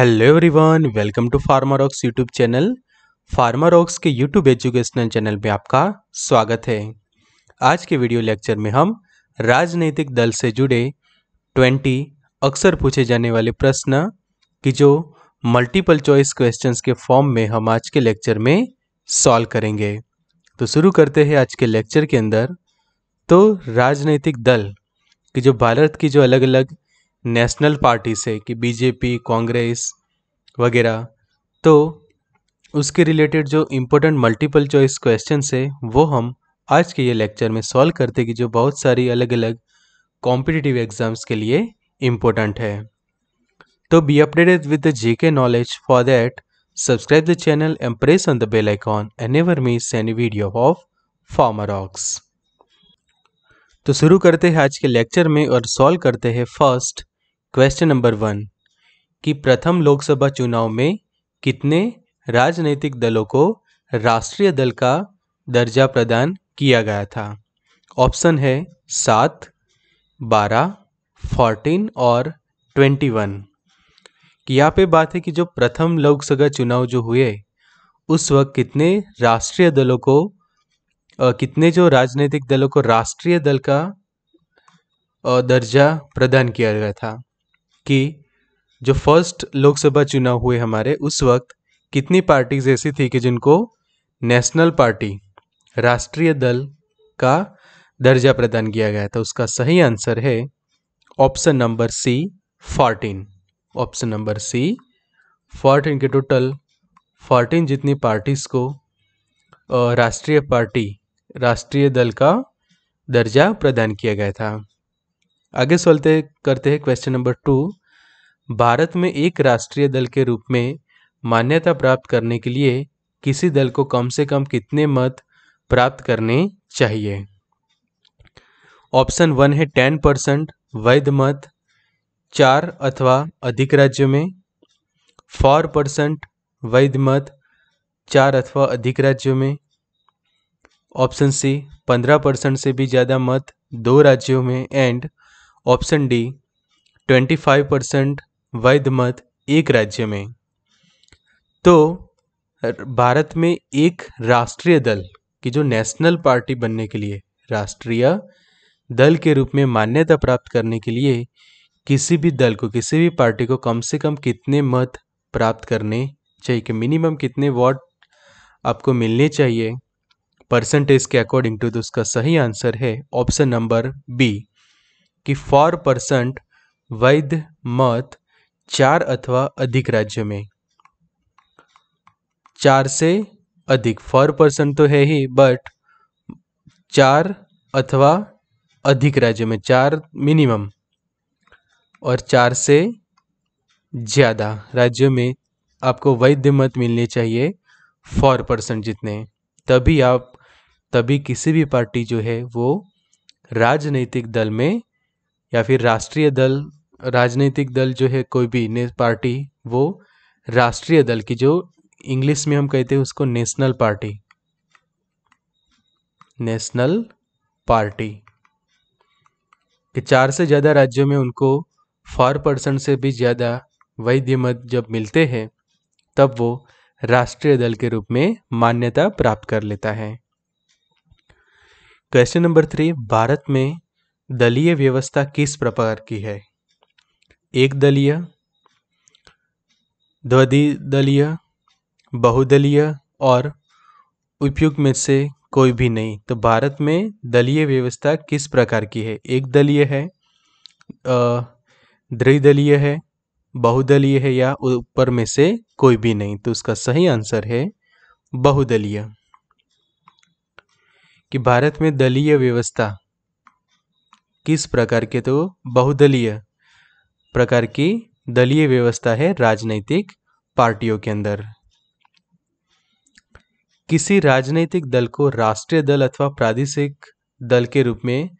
hello everyone welcome to Pharmarox YouTube channel Pharmarox के YouTube educational channel में आपका स्वागत है आज के वीडियो लेक्चर में हम राजनीतिक दल से जुड़े 20 अक्सर पूछे जाने वाले प्रश्न की जो मल्टीपल चॉइस क्वेश्चंस के फॉर्म में हम आज के लेक्चर में सॉल्व करेंगे तो शुरू करते हैं आज के लेक्चर के अंदर तो राजनीतिक दल की जो भारत की जो अलग अलग नेशनल पार्टी से कि बीजेपी कांग्रेस वगैरह तो उसके रिलेटेड जो इम्पोर्टेंट मल्टीपल चॉइस क्वेश्चन है वो हम आज के ये लेक्चर में सॉल्व करते कि जो बहुत सारी अलग अलग कॉम्पिटिटिव एग्जाम्स के लिए इम्पोर्टेंट है तो be updated with the G K knowledge for that subscribe the channel and press on the bell icon and ever miss any video of Pharmarox तो शुरू करते हैं आज के लेक्चर में और सॉल्व करते हैं फर्स्ट क्वेश्चन नंबर वन कि प्रथम लोकसभा चुनाव में कितने राजनीतिक दलों को राष्ट्रीय दल का दर्जा प्रदान किया गया था ऑप्शन है सात बारह फोर्टीन और ट्वेंटी वन यहाँ पे बात है कि जो प्रथम लोकसभा चुनाव जो हुए उस वक्त कितने राष्ट्रीय दलों को कितने जो राजनीतिक दलों को राष्ट्रीय दल का दर्जा प्रदान किया गया था कि जो फर्स्ट लोकसभा चुनाव हुए हमारे उस वक्त कितनी पार्टीज ऐसी थी कि जिनको नेशनल पार्टी राष्ट्रीय दल का दर्जा प्रदान किया गया था उसका सही आंसर है option number C fourteen option number C fourteen के टोटल फोर्टीन जितनी पार्टीज को राष्ट्रीय पार्टी राष्ट्रीय दल का दर्जा प्रदान किया गया था आगे चलते करते हैं क्वेश्चन नंबर टू भारत में एक राष्ट्रीय दल के रूप में मान्यता प्राप्त करने के लिए किसी दल को कम से कम कितने मत प्राप्त करने चाहिए ऑप्शन वन है टेन परसेंट वैध मत चार अथवा अधिक राज्यों में फोर परसेंट वैध मत चार अथवा अधिक राज्यों में ऑप्शन सी पंद्रह परसेंट से भी ज़्यादा मत दो राज्यों में and option D twenty five percent वैध मत एक राज्य में तो भारत में एक राष्ट्रीय दल की जो नेशनल पार्टी बनने के लिए राष्ट्रीय दल के रूप में मान्यता प्राप्त करने के लिए किसी भी दल को किसी भी पार्टी को कम से कम कितने मत प्राप्त करने चाहिए कि मिनिमम कितने वोट आपको मिलने चाहिए परसेंटेज के अकॉर्डिंग टू तो उसका सही आंसर है ऑप्शन नंबर बी कि फॉर परसेंट वैध मत चार अथवा अधिक राज्यों में चार से अधिक फॉर पर्सन तो है ही बट चार अथवा अधिक राज्यों में चार मिनिमम और चार से ज़्यादा राज्यों में आपको वैध मत मिलने चाहिए फॉर पर्सन जितने तभी आप तभी किसी भी पार्टी जो है वो राजनीतिक दल में या फिर राष्ट्रीय दल राजनीतिक दल जो है कोई भी ने पार्टी वो राष्ट्रीय दल की जो इंग्लिश में हम कहते हैं उसको नेशनल पार्टी नेशनल पार्टी कि चार से ज़्यादा राज्यों में उनको फॉर परसेंट से भी ज़्यादा वैद्य मत जब मिलते हैं तब वो राष्ट्रीय दल के रूप में मान्यता प्राप्त कर लेता है क्वेश्चन नंबर थ्री भारत में दलीय व्यवस्था किस प्रकार की है एक दलीय द्विदलीय बहुदलीय और उपयुक्त में से कोई भी नहीं तो भारत में दलीय व्यवस्था किस प्रकार की है एक दलीय है द्विदलीय है बहुदलीय है या ऊपर में से कोई भी नहीं तो उसका सही आंसर है बहुदलीय कि भारत में दलीय व्यवस्था किस प्रकार के तो बहुदलीय प्रकार की दलीय व्यवस्था है राजनीतिक पार्टियों के अंदर किसी राजनीतिक दल को राष्ट्रीय दल अथवा प्रादेशिक दल के रूप में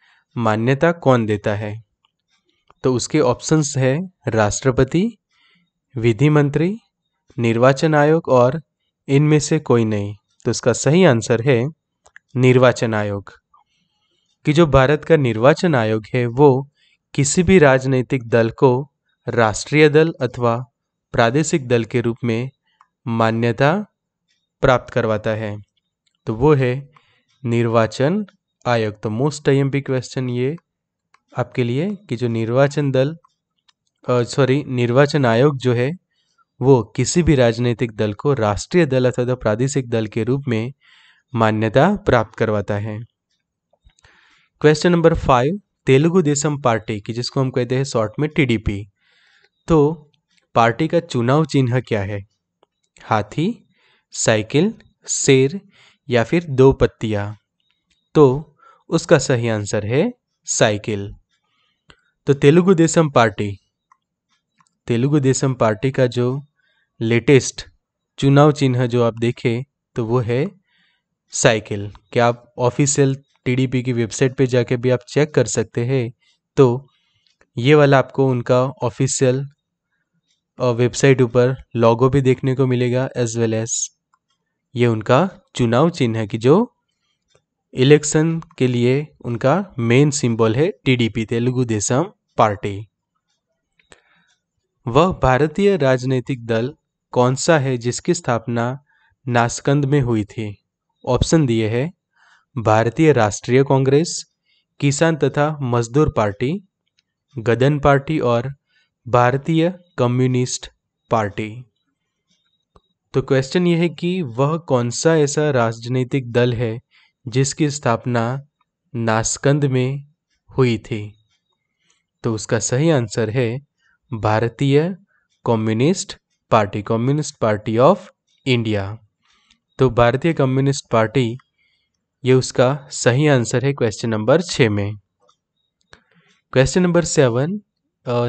मान्यता कौन देता है तो उसके ऑप्शंस है राष्ट्रपति विधि मंत्री निर्वाचन आयोग और इनमें से कोई नहीं तो इसका सही आंसर है निर्वाचन आयोग कि जो भारत का निर्वाचन आयोग है वो किसी भी राजनीतिक दल को राष्ट्रीय दल अथवा प्रादेशिक दल के रूप में मान्यता प्राप्त करवाता है तो वो है निर्वाचन आयोग तो मोस्ट टाइम क्वेश्चन ये आपके लिए कि जो निर्वाचन दल सॉरी निर्वाचन आयोग जो है वो किसी भी राजनीतिक दल को राष्ट्रीय दल अथवा तो प्रादेशिक दल के रूप में मान्यता प्राप्त करवाता है question number five Telugu Desam Party की जिसको हम कहते हैं शॉर्ट में टीडीपी तो पार्टी का चुनाव चिन्ह क्या है हाथी साइकिल शेर या फिर दो पत्तियां तो उसका सही आंसर है साइकिल तो तेलुगु देशम पार्टी तेलुगु देशम पार्टी का जो लेटेस्ट चुनाव चिन्ह जो आप देखें तो वो है साइकिल क्या आप ऑफिशियल टीडीपी की वेबसाइट पे जाके भी आप चेक कर सकते हैं तो ये वाला आपको उनका ऑफिशियल वेबसाइट ऊपर लॉगो भी देखने को मिलेगा एज वेल एज ये उनका चुनाव चिन्ह है कि जो इलेक्शन के लिए उनका मेन सिंबल है टीडीपी तेलुगु देशम पार्टी वह भारतीय राजनीतिक दल कौन सा है जिसकी स्थापना नासकंद में हुई थी ऑप्शन दिए है भारतीय राष्ट्रीय कांग्रेस किसान तथा मजदूर पार्टी गदन पार्टी और भारतीय कम्युनिस्ट पार्टी तो क्वेश्चन यह है कि वह कौन सा ऐसा राजनीतिक दल है जिसकी स्थापना नासकंद में हुई थी तो उसका सही आंसर है भारतीय Communist Party Communist Party of India तो भारतीय कम्युनिस्ट पार्टी ये उसका सही आंसर है क्वेश्चन नंबर छः में क्वेश्चन नंबर सेवन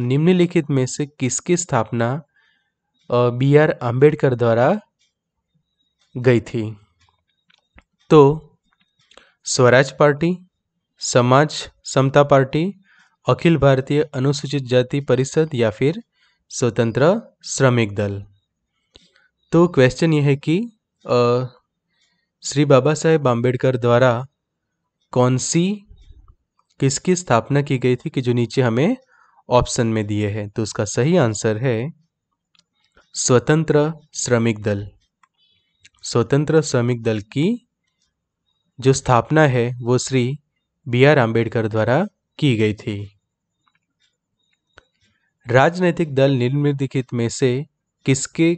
निम्नलिखित में से किसकी स्थापना बी आर अम्बेडकर द्वारा गई थी तो स्वराज पार्टी समाज समता पार्टी अखिल भारतीय अनुसूचित जाति परिषद या फिर स्वतंत्र श्रमिक दल तो क्वेश्चन ये है कि श्री बाबा साहेब आम्बेडकर द्वारा कौन सी किसकी स्थापना की गई थी कि जो नीचे हमें ऑप्शन में दिए हैं तो उसका सही आंसर है स्वतंत्र श्रमिक दल स्वतंत्र श्रमिक दल की जो स्थापना है वो श्री बी आर आम्बेडकर द्वारा की गई थी राजनीतिक दल निम्नलिखित में से किसके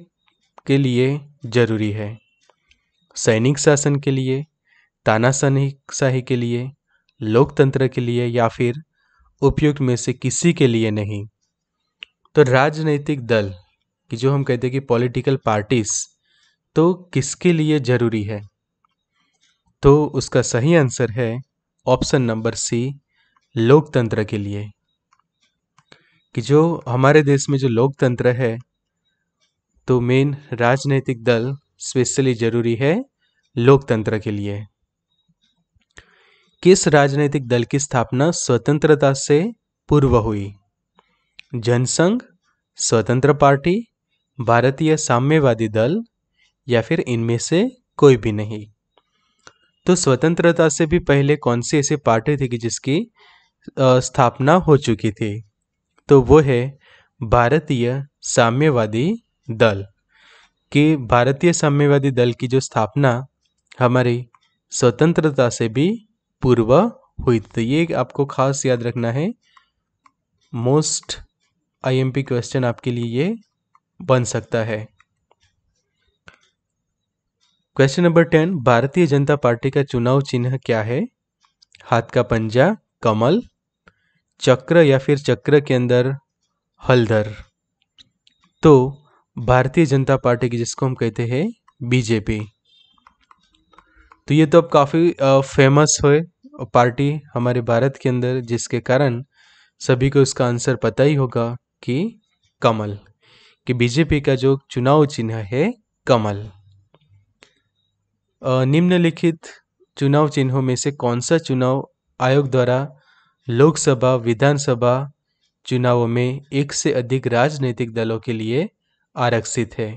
के लिए जरूरी है सैनिक शासन के लिए तानाशाही के लिए लोकतंत्र के लिए या फिर उपयुक्त में से किसी के लिए नहीं तो राजनीतिक दल कि जो हम कहते हैं कि पॉलिटिकल पार्टीज तो किसके लिए ज़रूरी है तो उसका सही आंसर है ऑप्शन नंबर सी लोकतंत्र के लिए कि जो हमारे देश में जो लोकतंत्र है तो मेन राजनीतिक दल स्पेशली जरूरी है लोकतंत्र के लिए किस राजनीतिक दल की स्थापना स्वतंत्रता से पूर्व हुई जनसंघ स्वतंत्र पार्टी भारतीय साम्यवादी दल या फिर इनमें से कोई भी नहीं तो स्वतंत्रता से भी पहले कौन सी ऐसी पार्टी थी कि जिसकी स्थापना हो चुकी थी तो वो है भारतीय साम्यवादी दल कि भारतीय साम्यवादी दल की जो स्थापना हमारी स्वतंत्रता से भी पूर्व हुई तो ये आपको खास याद रखना है मोस्ट आईएमपी क्वेश्चन आपके लिए ये बन सकता है क्वेश्चन नंबर टेन भारतीय जनता पार्टी का चुनाव चिन्ह क्या है हाथ का पंजा कमल चक्र या फिर चक्र के अंदर हलधर तो भारतीय जनता पार्टी की जिसको हम कहते हैं बीजेपी तो ये तो अब काफ़ी फेमस हुए पार्टी हमारे भारत के अंदर जिसके कारण सभी को इसका आंसर पता ही होगा कि कमल कि बीजेपी का जो चुनाव चिन्ह है कमल निम्नलिखित चुनाव चिन्हों में से कौन सा चुनाव आयोग द्वारा लोकसभा विधानसभा चुनावों में एक से अधिक राजनीतिक दलों के लिए आरक्षित है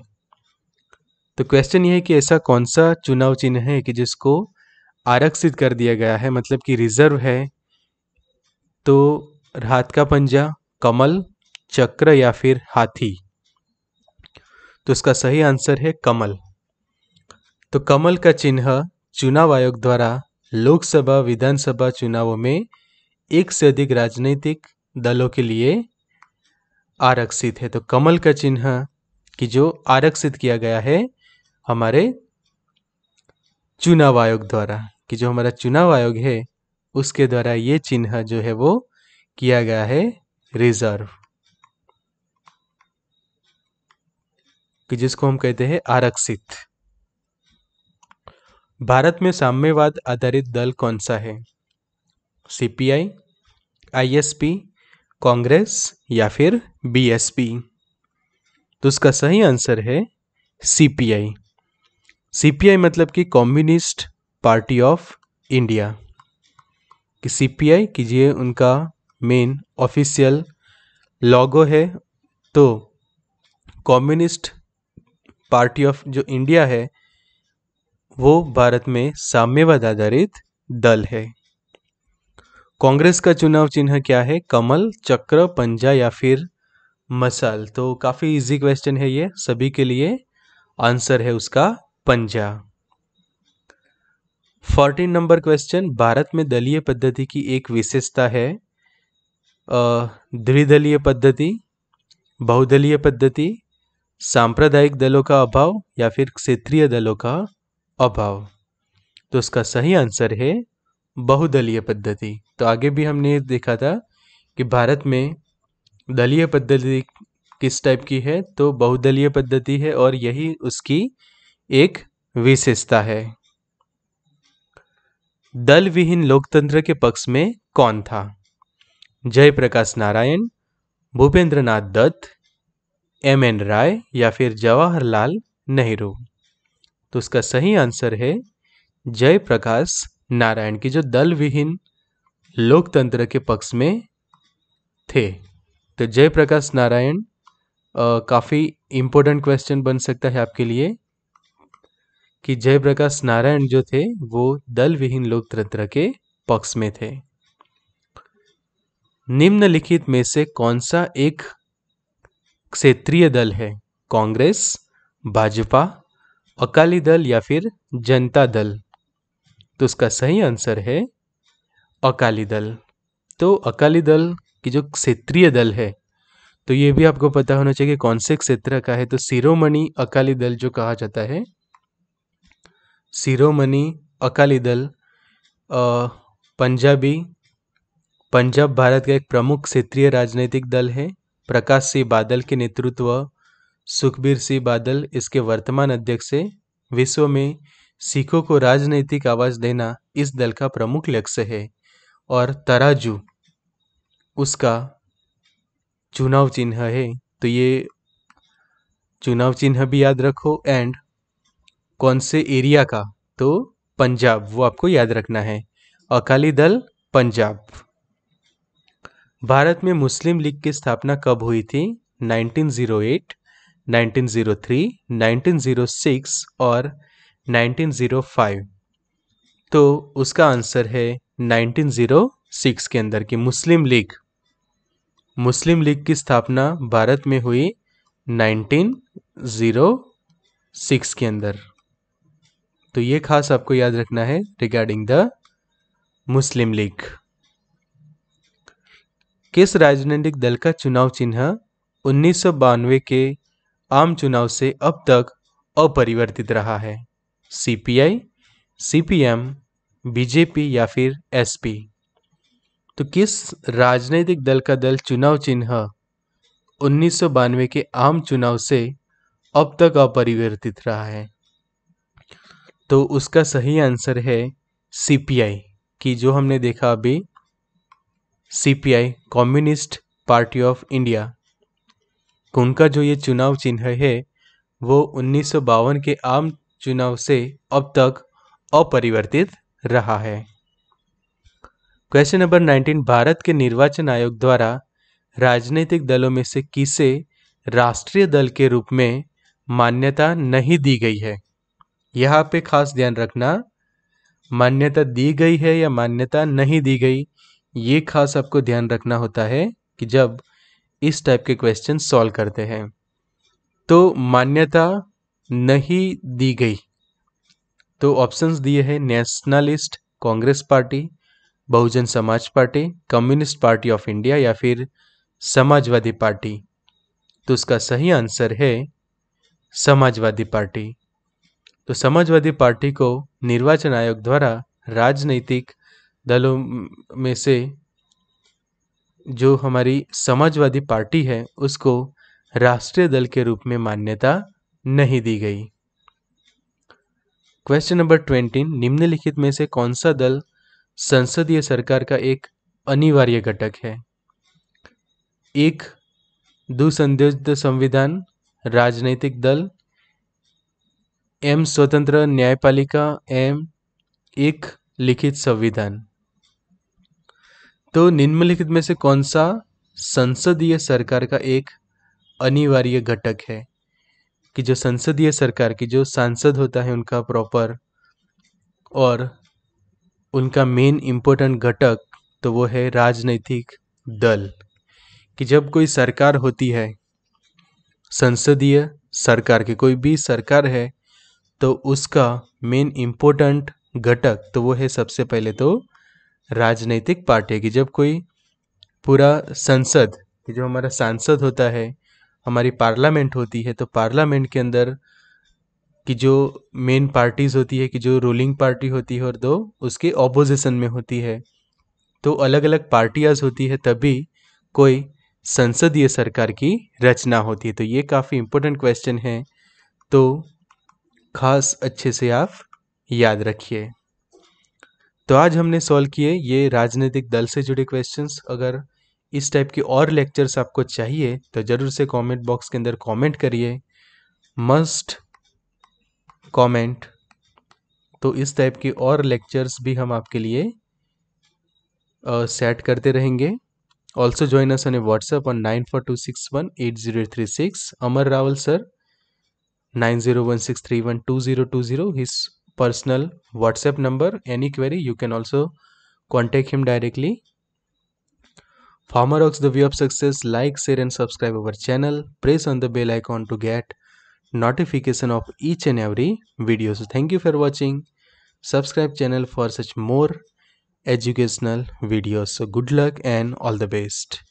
तो क्वेश्चन ये है कि ऐसा कौन सा चुनाव चिन्ह है कि जिसको आरक्षित कर दिया गया है मतलब कि रिजर्व है तो हाथ का पंजा कमल चक्र या फिर हाथी तो इसका सही आंसर है कमल तो कमल का चिन्ह चुनाव आयोग द्वारा लोकसभा विधानसभा चुनावों में एक से अधिक राजनीतिक दलों के लिए आरक्षित है तो कमल का चिन्ह कि जो आरक्षित किया गया है हमारे चुनाव आयोग द्वारा कि जो हमारा चुनाव आयोग है उसके द्वारा ये चिन्ह जो है वो किया गया है रिजर्व कि जिसको हम कहते हैं आरक्षित भारत में साम्यवाद आधारित दल कौन सा है सीपीआई आईएसपी कांग्रेस या फिर बीएसपी तो उसका सही आंसर है सीपीआई सीपीआई मतलब कि कम्युनिस्ट पार्टी ऑफ इंडिया कि सीपीआई कीजिए उनका मेन ऑफिशियल लॉगो है तो कम्युनिस्ट पार्टी ऑफ जो इंडिया है वो भारत में साम्यवाद आधारित दल है कांग्रेस का चुनाव चिन्ह क्या है कमल चक्र पंजा या फिर मसल तो काफ़ी इजी क्वेश्चन है ये सभी के लिए आंसर है उसका पंजा फोर्टीन नंबर क्वेश्चन भारत में दलीय पद्धति की एक विशेषता है द्विदलीय पद्धति बहुदलीय पद्धति सांप्रदायिक दलों का अभाव या फिर क्षेत्रीय दलों का अभाव तो उसका सही आंसर है बहुदलीय पद्धति तो आगे भी हमने देखा था कि भारत में दलीय पद्धति किस टाइप की है तो बहुदलीय पद्धति है और यही उसकी एक विशेषता है दल विहीन लोकतंत्र के पक्ष में कौन था जयप्रकाश नारायण भूपेंद्र नाथ दत्त एम एन राय या फिर जवाहरलाल नेहरू तो उसका सही आंसर है जयप्रकाश नारायण की जो दल विहीन लोकतंत्र के पक्ष में थे तो जयप्रकाश नारायण काफ़ी इम्पोर्टेंट क्वेश्चन बन सकता है आपके लिए कि जयप्रकाश नारायण जो थे वो दल विहीन लोकतंत्र के पक्ष में थे निम्नलिखित में से कौन सा एक क्षेत्रीय दल है कांग्रेस भाजपा अकाली दल या फिर जनता दल तो उसका सही आंसर है अकाली दल तो अकाली दल कि जो क्षेत्रीय दल है तो ये भी आपको पता होना चाहिए कि कौन से क्षेत्र का है तो सिरोमणि अकाली दल जो कहा जाता है सिरोमणि अकाली दल पंजाबी पंजाब भारत का एक प्रमुख क्षेत्रीय राजनीतिक दल है प्रकाश सिंह बादल के नेतृत्व सुखबीर सिंह बादल इसके वर्तमान अध्यक्ष से विश्व में सिखों को राजनीतिक आवाज देना इस दल का प्रमुख लक्ष्य है और तराजू उसका चुनाव चिन्ह है तो ये चुनाव चिन्ह भी याद रखो एंड कौन से एरिया का तो पंजाब वो आपको याद रखना है अकाली दल पंजाब भारत में मुस्लिम लीग की स्थापना कब हुई थी 1908, 1903, 1906 और 1905 तो उसका आंसर है 1906 के अंदर की मुस्लिम लीग मुस्लिम लीग की स्थापना भारत में हुई 1906 के अंदर तो ये खास आपको याद रखना है रिगार्डिंग द मुस्लिम लीग किस राजनीतिक दल का चुनाव चिन्ह उन्नीस के आम चुनाव से अब तक अपरिवर्तित रहा है सीपीआई सीपीएम बीजेपी या फिर एसपी तो किस राजनीतिक दल का दल चुनाव चिन्ह उन्नीस के आम चुनाव से अब तक अपरिवर्तित रहा है तो उसका सही आंसर है सीपीआई कि जो हमने देखा अभी CPI Communist Party of India उनका जो ये चुनाव चिन्ह है वो उन्नीस के आम चुनाव से अब तक अपरिवर्तित रहा है क्वेश्चन नंबर 19 भारत के निर्वाचन आयोग द्वारा राजनीतिक दलों में से किसे राष्ट्रीय दल के रूप में मान्यता नहीं दी गई है यहाँ पे खास ध्यान रखना मान्यता दी गई है या मान्यता नहीं दी गई ये खास आपको ध्यान रखना होता है कि जब इस टाइप के क्वेश्चन सॉल्व करते हैं तो मान्यता नहीं दी गई तो ऑप्शंस दिए हैं nationalist Congress Party Bahujan Samaj Party Communist Party of India या फिर समाजवादी पार्टी तो उसका सही आंसर है समाजवादी पार्टी तो समाजवादी पार्टी को निर्वाचन आयोग द्वारा राजनीतिक दलों में से जो हमारी समाजवादी पार्टी है उसको राष्ट्रीय दल के रूप में मान्यता नहीं दी गई क्वेश्चन नंबर ट्वेंटी निम्नलिखित में से कौन सा दल संसदीय सरकार का एक अनिवार्य घटक है एक दुसंदिग्ध संविधान राजनीतिक दल एम स्वतंत्र न्यायपालिका एम एक लिखित संविधान तो निम्नलिखित में से कौन सा संसदीय सरकार का एक अनिवार्य घटक है कि जो संसदीय सरकार की जो सांसद होता है उनका प्रॉपर और उनका मेन इम्पोर्टेंट घटक तो वो है राजनीतिक दल कि जब कोई सरकार होती है संसदीय सरकार की कोई भी सरकार है तो उसका मेन इम्पोर्टेंट घटक तो वो है सबसे पहले तो राजनीतिक पार्टी की जब कोई पूरा संसद जो हमारा सांसद होता है हमारी पार्लियामेंट होती है तो पार्लियामेंट के अंदर कि जो मेन पार्टीज़ होती है कि जो रूलिंग पार्टी होती है और दो उसके ऑपोजिशन में होती है तो अलग अलग पार्टियाज होती है तभी कोई संसदीय सरकार की रचना होती है तो ये काफ़ी इम्पोर्टेंट क्वेश्चन है तो खास अच्छे से आप याद रखिए तो आज हमने सॉल्व किए ये राजनीतिक दल से जुड़े क्वेश्चंस अगर इस टाइप के और लेक्चर्स आपको चाहिए तो ज़रूर से कमेंट बॉक्स के अंदर कमेंट करिए मस्ट कमेंट तो इस टाइप के और लेक्चर्स भी हम आपके लिए सेट uh, करते रहेंगे also join us on a WhatsApp on nine four two six one eight zero three six Amar Rawal sir nine zero one six three one two zero two zero his personal WhatsApp number any query you can also contact him directly Pharmarox the view of success like share and subscribe our channel press on the bell icon to get notification of each and every video so thank you for watching subscribe channel for such more educational videos so good luck and all the best